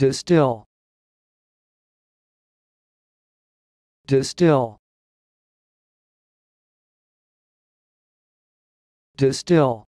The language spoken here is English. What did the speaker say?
distill distill distill